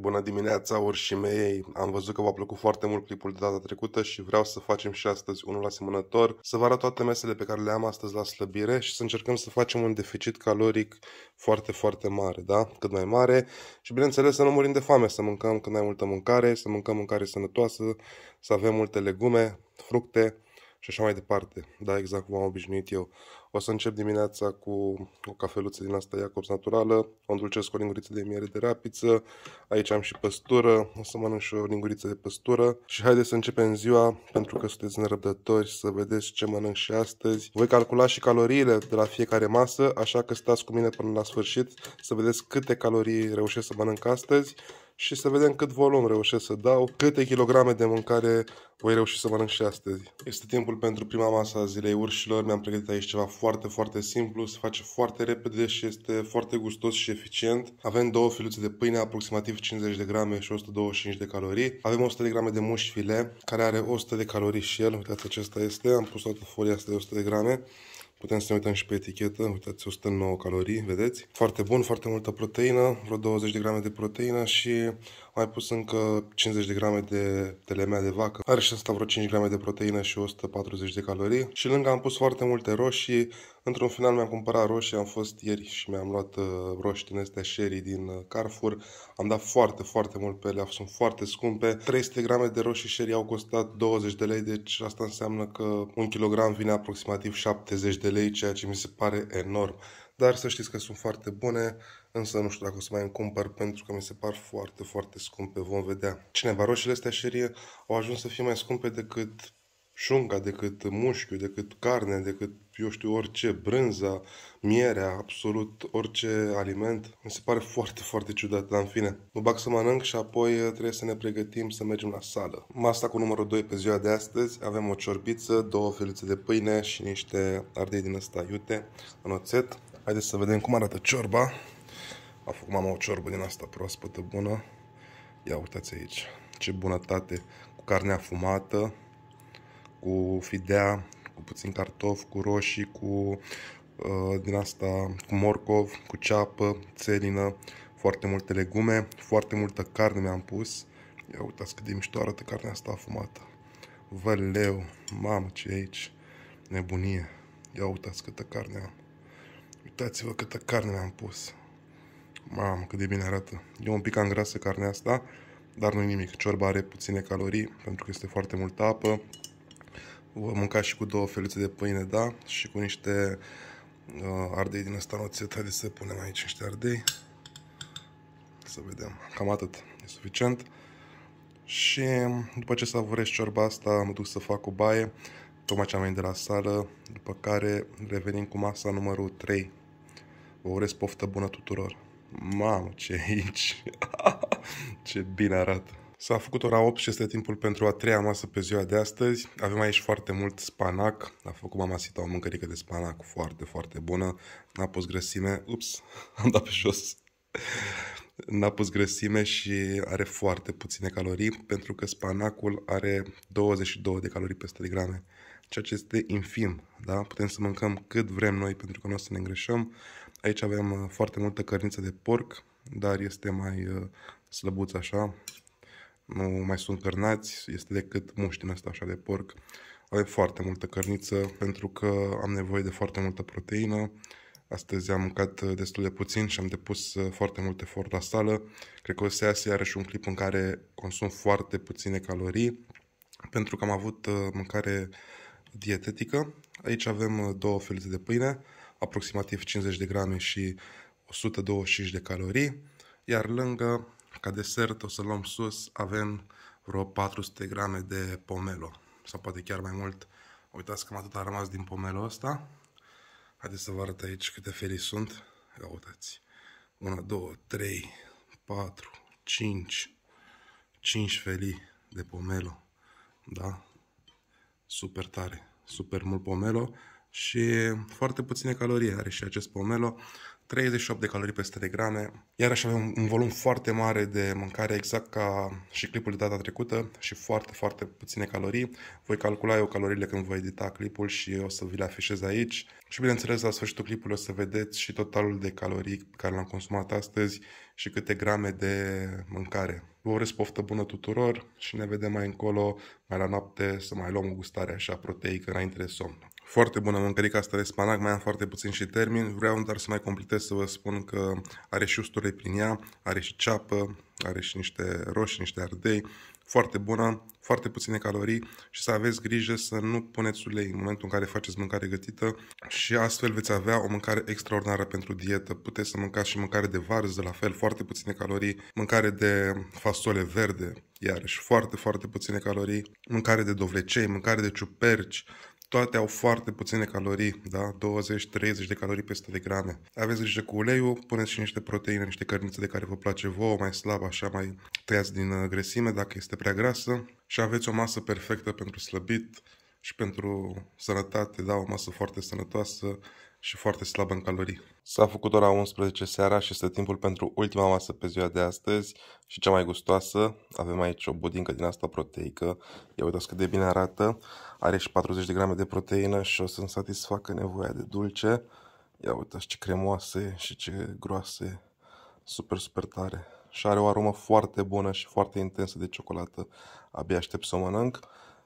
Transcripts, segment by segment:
Bună dimineața, urșii mei! Am văzut că v-a plăcut foarte mult clipul de data trecută și vreau să facem și astăzi unul asemănător, să vă arăt toate mesele pe care le am astăzi la slăbire și să încercăm să facem un deficit caloric foarte, foarte mare, da? Cât mai mare și, bineînțeles, să nu murim de foame, să mâncăm cât mai multă mâncare, să mâncăm mâncare sănătoasă, să avem multe legume, fructe și așa mai departe. Da, exact cum am obișnuit eu. O să încep dimineața cu o cafeluță din asta Iacobs naturală, o îndulcesc cu o linguriță de miere de rapiță, aici am și păstură, o să mănânc și o linguriță de păstură și haideți să începem ziua pentru că sunteți nerăbdători să vedeți ce mănânc și astăzi. Voi calcula și caloriile de la fiecare masă, așa că stați cu mine până la sfârșit să vedeți câte calorii reușesc să mănânc astăzi și să vedem cât volum reușesc să dau, câte kilograme de mâncare voi reuși să mănânc și astăzi. Este timpul pentru prima masă a zilei urșilor, mi-am pregătit aici ceva foarte, foarte simplu, se face foarte repede și este foarte gustos și eficient. Avem două filuțe de pâine, aproximativ 50 de grame și 125 de calorii. Avem 100 de grame de mușfile, care are 100 de calorii și el, uitați acesta este, am pus toată folia asta de 100 de grame. Putem să ne uităm și pe etichetă, uitați, 109 calorii, vedeți? Foarte bun, foarte multă proteină, vreo 20 de grame de proteină și mai pus încă 50 de grame de telemea de vacă. Are și asta vreo 5 grame de proteină și 140 de calorii. Și lângă am pus foarte multe roșii, Într-un final mi-am cumpărat roșii, am fost ieri și mi-am luat uh, roșii din astea sherry din uh, Carrefour. Am dat foarte, foarte mult pe ele, sunt foarte scumpe. 300 grame de roșii sherry au costat 20 de lei, deci asta înseamnă că un kilogram vine aproximativ 70 de lei, ceea ce mi se pare enorm. Dar să știți că sunt foarte bune, însă nu știu dacă o să mai îmi cumpăr pentru că mi se par foarte, foarte scumpe, vom vedea. Cineva, roșiile astea sherry au ajuns să fie mai scumpe decât șunca, decât mușchiul, decât carne, decât eu știu, orice, brânza, mierea, absolut orice aliment. Mi se pare foarte, foarte ciudat, dar în fine. Mă bag să mănânc și apoi eh, trebuie să ne pregătim să mergem la sală. Masa cu numărul 2 pe ziua de astăzi. Avem o ciorbiță, două felițe de pâine și niște ardei din ăsta iute în oțet. Haideți să vedem cum arată ciorba. A făcut mama o ciorbă din asta proaspătă bună. Ia uitați aici. Ce bunătate cu carnea fumată, cu fidea, cu puțin cartof, cu roșii, cu uh, din asta, cu morcov, cu ceapă, țelină, foarte multe legume, foarte multă carne mi-am pus. Ia uitați cât de mișto arată carnea asta afumată. Vă leu, mamă ce e aici, nebunie. Ia uitați câtă carne am. Uitați-vă câtă carne mi-am pus. Mamă, cât de bine arată. E un pic îngrasă carnea asta, dar nu nimic. Ciorba are puține calorii, pentru că este foarte multă apă. Vă mânca și cu două felițe de pâine, da? Și cu niște uh, ardei din ăsta noțet. Haideți să punem aici niște ardei. Să vedem. Cam atât. E suficient. Și după ce savurez ciorba asta, mă duc să fac o baie. Tocmai ce am venit de la sală. După care revenim cu masa numărul 3. Vă urez poftă bună tuturor. Mamă, ce aici! ce bine arată! S-a făcut ora 8 și este timpul pentru a treia masă pe ziua de astăzi. Avem aici foarte mult spanac. A făcut mama Sita o mâncărică de spanac foarte, foarte bună. N-a pus grăsime. Ups, am dat pe jos. N-a pus grăsime și are foarte puține calorii, pentru că spanacul are 22 de calorii pe 100 de grame, ceea ce este infim. Da? Putem să mâncăm cât vrem noi, pentru că nu o să ne îngreșăm. Aici avem uh, foarte multă cărniță de porc, dar este mai uh, slăbuț așa, nu mai sunt cărnați, este decât muștina asta așa de porc. Avem foarte multă cărniță pentru că am nevoie de foarte multă proteină. Astăzi am mâncat destul de puțin și am depus uh, foarte mult efort la sală. Cred că o să iasă iarăși un clip în care consum foarte puține calorii pentru că am avut uh, mâncare dietetică. Aici avem uh, două felii de pâine, aproximativ 50 de grame și 125 de calorii, iar lângă ca desert o să luăm sus, avem vreo 400 grame de pomelo, sau poate chiar mai mult. Uitați cum atât a rămas din pomelo ăsta. Haideți să vă arăt aici câte felii sunt. Ia uitați. 1, 2, 3, 4, 5, 5 felii de pomelo. Da? Super tare, super mult pomelo și foarte puține calorii are și acest pomelo. 38 de calorii pe 100 de grame. Iarăși avem un volum foarte mare de mâncare, exact ca și clipul de data trecută și foarte, foarte puține calorii. Voi calcula eu caloriile când voi edita clipul și o să vi le afișez aici. Și bineînțeles, la sfârșitul clipului o să vedeți și totalul de calorii care l-am consumat astăzi și câte grame de mâncare. Vă urez poftă bună tuturor și ne vedem mai încolo, mai la noapte, să mai luăm o gustare așa proteică înainte de somn. Foarte bună mâncărica asta de spanac, mai am foarte puțin și termin. Vreau doar să mai completez să vă spun că are și usturoi prin ea, are și ceapă, are și niște roșii, niște ardei. Foarte bună, foarte puține calorii și să aveți grijă să nu puneți ulei în momentul în care faceți mâncare gătită și astfel veți avea o mâncare extraordinară pentru dietă. Puteți să mâncați și mâncare de varză, la fel, foarte puține calorii, mâncare de fasole verde, iarăși foarte, foarte puține calorii, mâncare de dovlecei, mâncare de ciuperci, toate au foarte puține calorii, da? 20-30 de calorii pe 100 de grame. Aveți grijă cu uleiul, puneți și niște proteine, niște cărnițe de care vă place vouă, mai slab, așa, mai tăiați din uh, grăsime dacă este prea grasă și aveți o masă perfectă pentru slăbit și pentru sănătate, da, o masă foarte sănătoasă, și foarte slabă în calorii. S-a făcut ora 11 seara și este timpul pentru ultima masă pe ziua de astăzi și cea mai gustoasă. Avem aici o budincă din asta proteică. Ia uitați cât de bine arată. Are și 40 de grame de proteină și o să-mi satisfacă nevoia de dulce. Ia uitați ce cremoase și ce groase. Super, super tare. Și are o aromă foarte bună și foarte intensă de ciocolată. Abia aștept să o mănânc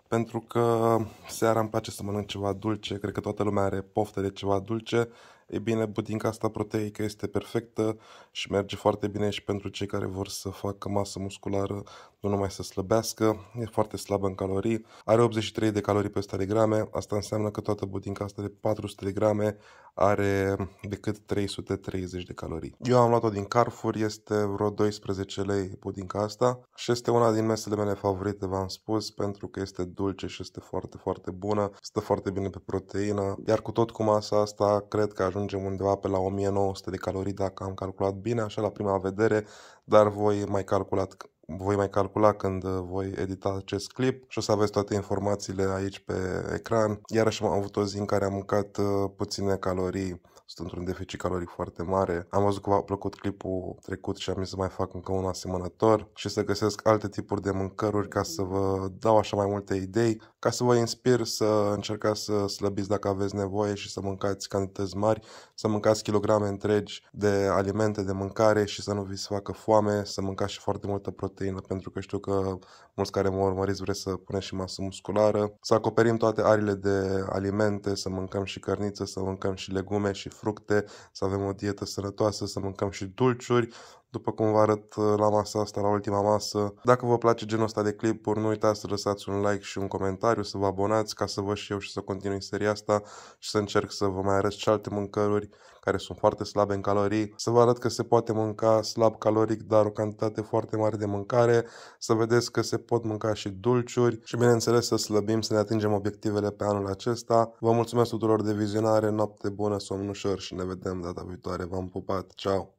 pentru că seara îmi place să mănânc ceva dulce, cred că toată lumea are poftă de ceva dulce. E bine, budinca asta proteică este perfectă și merge foarte bine și pentru cei care vor să facă masă musculară, nu numai să slăbească, e foarte slabă în calorii, are 83 de calorii pe 100 de grame, asta înseamnă că toată budinca asta de 400 de grame are decât 330 de calorii. Eu am luat-o din Carrefour, este vreo 12 lei budinca asta și este una din mesele mele favorite, v-am spus, pentru că este dulce și este foarte, foarte bună, stă foarte bine pe proteină, iar cu tot cu masa asta, cred că ajungem undeva pe la 1900 de calorii, dacă am calculat bine, așa la prima vedere, dar voi mai calculat voi mai calcula când uh, voi edita acest clip și o să aveți toate informațiile aici pe ecran. Iarăși am avut o zi în care am mâncat uh, puține calorii sunt într-un deficit caloric foarte mare. Am văzut că v-a plăcut clipul trecut și am zis să mai fac încă un asemănător și să găsesc alte tipuri de mâncăruri ca să vă dau așa mai multe idei, ca să vă inspir să încercați să slăbiți dacă aveți nevoie și să mâncați cantități mari, să mâncați kilograme întregi de alimente, de mâncare și să nu vi se facă foame, să mâncați și foarte multă proteină, pentru că știu că mulți care mă urmăriți vreți să puneți și masă musculară, să acoperim toate arile de alimente, să mâncăm și cărniță, să mâncăm și legume și fructe, să avem o dietă sănătoasă, să mâncăm și dulciuri, după cum vă arăt uh, la masa asta, la ultima masă. Dacă vă place genul ăsta de clipuri, nu uitați să lăsați un like și un comentariu, să vă abonați ca să vă și eu și să continui seria asta și să încerc să vă mai arăt și alte mâncăruri care sunt foarte slabe în calorii, să vă arăt că se poate mânca slab caloric, dar o cantitate foarte mare de mâncare, să vedeți că se pot mânca și dulciuri și bineînțeles să slăbim, să ne atingem obiectivele pe anul acesta. Vă mulțumesc tuturor de vizionare, noapte bună, somn ușor și ne vedem data viitoare. V-am pupat, ceau!